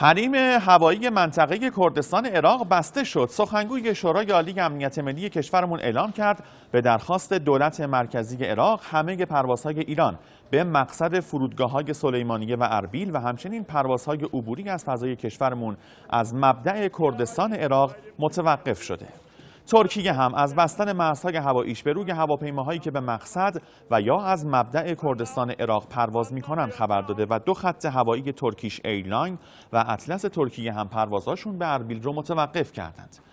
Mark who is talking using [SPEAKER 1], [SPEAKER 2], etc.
[SPEAKER 1] حریم هوایی منطقه کردستان عراق بسته شد سخنگوی شورای عالی امنیت ملی کشورمون اعلام کرد به درخواست دولت مرکزی عراق همه پروازهای ایران به مقصد فرودگاه های سلیمانیه و اربیل و همچنین پروازهای عبوری از فضای کشورمون از مبدع کردستان عراق متوقف شده ترکیه هم از بستن مرزهای هواییش به روی هواپیماهایی که به مقصد و یا از مبدع کردستان عراق پرواز میکنند خبر داده و دو خط هوایی ترکیش ایرلاین و اطلس ترکیه هم پروازشون به اربیل رو متوقف کردند.